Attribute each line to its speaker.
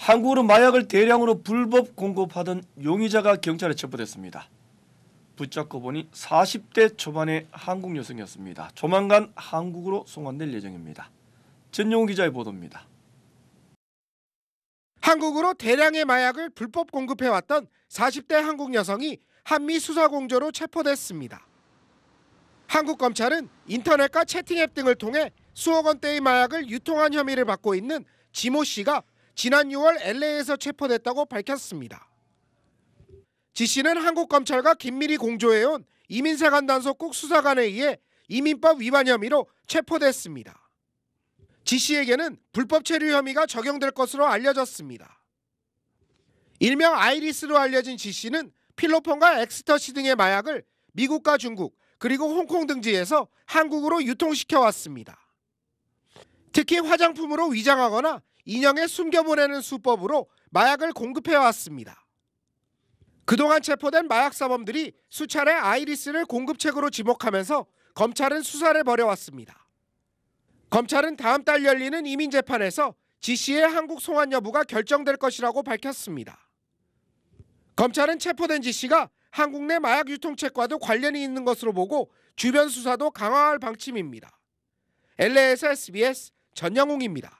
Speaker 1: 한국으로 마약을 대량으로 불법 공급하던 용의자가 경찰에 체포됐습니다. 붙잡고 보니 40대 초반의 한국 여성이었습니다. 조만간 한국으로 송환될 예정입니다. 전용 기자의 보도입니다.
Speaker 2: 한국으로 대량의 마약을 불법 공급해왔던 40대 한국 여성이 한미 수사공조로 체포됐습니다. 한국 검찰은 인터넷과 채팅앱 등을 통해 수억 원대의 마약을 유통한 혐의를 받고 있는 지모 씨가 지난 6월 LA에서 체포됐다고 밝혔습니다. 지 씨는 한국 검찰과 긴밀히 공조해온 이민사관 단속국 수사관에 의해 이민법 위반 혐의로 체포됐습니다. 지 씨에게는 불법 체류 혐의가 적용될 것으로 알려졌습니다. 일명 아이리스로 알려진 지 씨는 필로폰과 엑스터시 등의 마약을 미국과 중국 그리고 홍콩 등지에서 한국으로 유통시켜 왔습니다. 특히 화장품으로 위장하거나 인형에 숨겨보내는 수법으로 마약을 공급해왔습니다. 그동안 체포된 마약사범들이 수차례 아이리스를 공급책으로 지목하면서 검찰은 수사를 벌여왔습니다. 검찰은 다음 달 열리는 이민재판에서 지 씨의 한국 송환 여부가 결정될 것이라고 밝혔습니다. 검찰은 체포된 지 씨가 한국 내 마약 유통책과도 관련이 있는 것으로 보고 주변 수사도 강화할 방침입니다. LA에서 SBS 전영웅입니다.